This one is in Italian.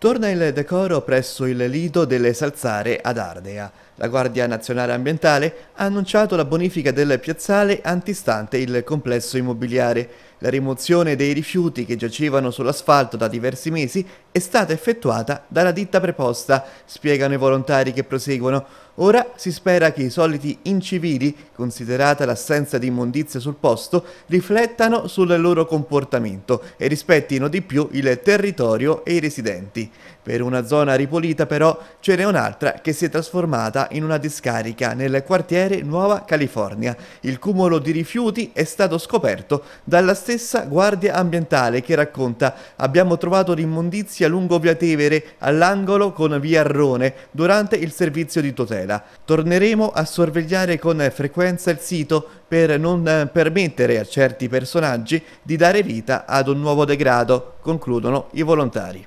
Torna il decoro presso il lido delle Salzare ad Ardea. La Guardia Nazionale Ambientale ha annunciato la bonifica del piazzale antistante il complesso immobiliare. La rimozione dei rifiuti che giacevano sull'asfalto da diversi mesi è stata effettuata dalla ditta preposta, spiegano i volontari che proseguono. Ora si spera che i soliti incivili, considerata l'assenza di immondizia sul posto, riflettano sul loro comportamento e rispettino di più il territorio e i residenti. Per una zona ripulita però ce n'è un'altra che si è trasformata in una discarica nel quartiere Nuova California. Il cumulo di rifiuti è stato scoperto dalla stessa guardia ambientale che racconta abbiamo trovato l'immondizia via Lungo Via Tevere all'angolo con via Arrone durante il servizio di tutela. Torneremo a sorvegliare con frequenza il sito per non permettere a certi personaggi di dare vita ad un nuovo degrado, concludono i volontari.